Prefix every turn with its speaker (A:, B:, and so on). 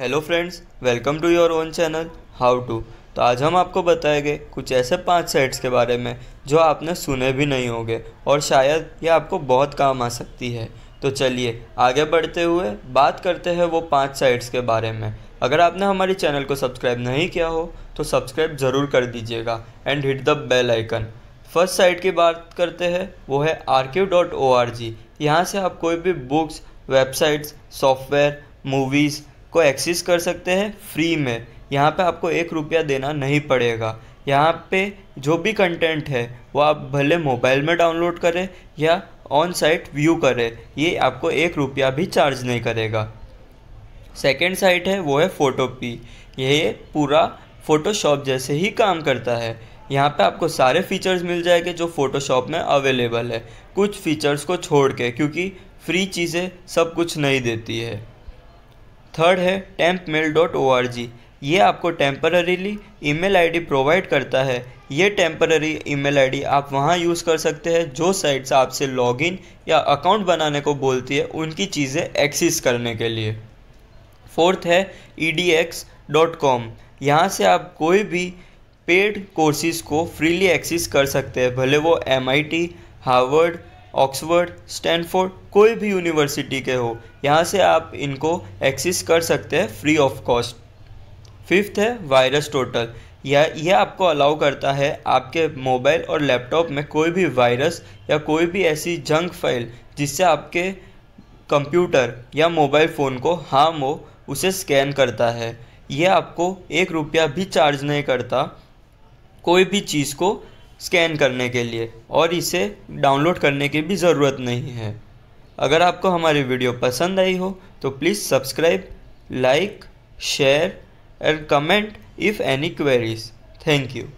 A: hello friends welcome to your own channel how to तो आज हम आपको बताएंगे कुछ ऐसे पांच साइट्स के बारे में जो आपने सुने भी नहीं होंगे और शायद ये आपको बहुत काम आ सकती है तो चलिए आगे बढ़ते हुए बात करते हैं वो पांच साइट्स के बारे में अगर आपने हमारे चैनल को सब्सक्राइब नहीं किया हो तो सब्सक्राइब ज़रूर कर दीजिएगा and hit the bell icon first site की बात करते हैं वो है R Q dot O R G यहाँ से आप कोई भी बुक्स वेबसाइट्स सॉफ्टवेयर मूवीज़ को एक्सेस कर सकते हैं फ्री में यहाँ पे आपको एक रुपया देना नहीं पड़ेगा यहाँ पे जो भी कंटेंट है वो आप भले मोबाइल में डाउनलोड करें या ऑन साइट व्यू करें ये आपको एक रुपया भी चार्ज नहीं करेगा सेकेंड साइट है वो है फ़ोटोपी यह पूरा फ़ोटोशॉप जैसे ही काम करता है यहाँ पे आपको सारे फीचर्स मिल जाएंगे जो फ़ोटोशॉप में अवेलेबल है कुछ फीचर्स को छोड़ के क्योंकि फ्री चीज़ें सब कुछ नहीं देती है थर्ड है temp mail dot O R G ये आपको टेम्पररीली ईमेल आईडी प्रोवाइड करता है ये टेम्पररी ईमेल आईडी आप वहाँ यूज़ कर सकते हैं जो साइट्स आपसे लॉगिन या अकाउंट बनाने को बोलती है उनकी चीज़ें एक्सेस करने के लिए फोर्थ है E D X dot com यहाँ से आप कोई भी पेड कोर्सेज को फ्रीली एक्सेस कर सकते हैं भले वो M I T Harvard Oxford Stanford कोई भी यूनिवर्सिटी के हो यहाँ से आप इनको एक्सेस कर सकते हैं फ्री ऑफ कॉस्ट फिफ्थ है वायरस टोटल यह यह आपको अलाउ करता है आपके मोबाइल और लैपटॉप में कोई भी वायरस या कोई भी ऐसी जंक फाइल जिससे आपके कंप्यूटर या मोबाइल फ़ोन को हार्म हो उसे स्कैन करता है यह आपको एक रुपया भी चार्ज नहीं करता कोई भी चीज़ को स्कैन करने के लिए और इसे डाउनलोड करने की भी ज़रूरत नहीं है अगर आपको हमारी वीडियो पसंद आई हो तो please subscribe like share and comment if any queries thank you